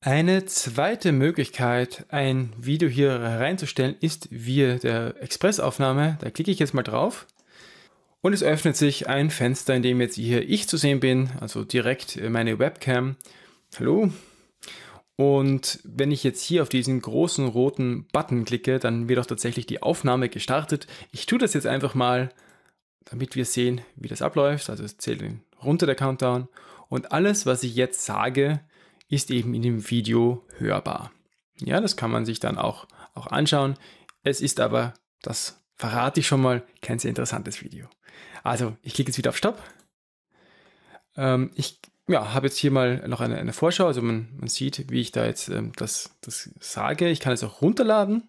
Eine zweite Möglichkeit, ein Video hier reinzustellen, ist via der Expressaufnahme. Da klicke ich jetzt mal drauf und es öffnet sich ein Fenster, in dem jetzt hier ich zu sehen bin, also direkt äh, meine Webcam. Hallo. Und wenn ich jetzt hier auf diesen großen roten Button klicke, dann wird auch tatsächlich die Aufnahme gestartet. Ich tue das jetzt einfach mal, damit wir sehen, wie das abläuft. Also es zählt runter der Countdown. Und alles, was ich jetzt sage, ist eben in dem Video hörbar. Ja, das kann man sich dann auch, auch anschauen. Es ist aber, das verrate ich schon mal, kein sehr interessantes Video. Also, ich klicke jetzt wieder auf Stopp. Ähm, ich ja, habe jetzt hier mal noch eine, eine Vorschau. Also man, man sieht, wie ich da jetzt ähm, das, das sage. Ich kann es auch runterladen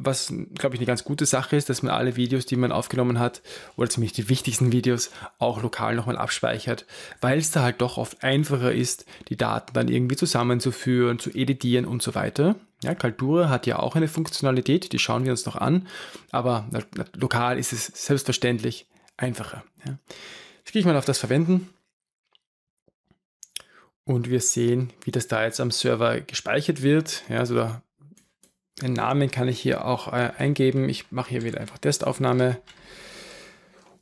was, glaube ich, eine ganz gute Sache ist, dass man alle Videos, die man aufgenommen hat, oder ziemlich die wichtigsten Videos, auch lokal nochmal abspeichert, weil es da halt doch oft einfacher ist, die Daten dann irgendwie zusammenzuführen, zu editieren und so weiter. Ja, Kaltura hat ja auch eine Funktionalität, die schauen wir uns noch an, aber lokal ist es selbstverständlich einfacher. Ja. Jetzt gehe ich mal auf das Verwenden und wir sehen, wie das da jetzt am Server gespeichert wird. Ja, also da den Namen kann ich hier auch äh, eingeben. Ich mache hier wieder einfach Testaufnahme.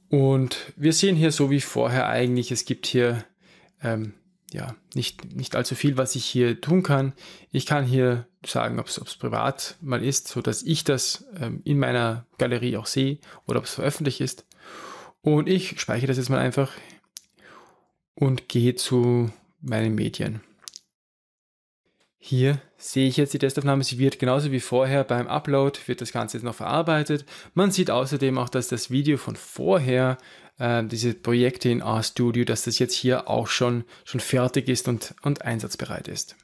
Und wir sehen hier so wie vorher eigentlich, es gibt hier ähm, ja, nicht, nicht allzu viel, was ich hier tun kann. Ich kann hier sagen, ob es privat mal ist, so dass ich das ähm, in meiner Galerie auch sehe oder ob es veröffentlicht ist. Und ich speichere das jetzt mal einfach und gehe zu meinen Medien. Hier sehe ich jetzt die Testaufnahme, sie wird genauso wie vorher beim Upload, wird das Ganze jetzt noch verarbeitet. Man sieht außerdem auch, dass das Video von vorher, äh, diese Projekte in RStudio, dass das jetzt hier auch schon, schon fertig ist und, und einsatzbereit ist.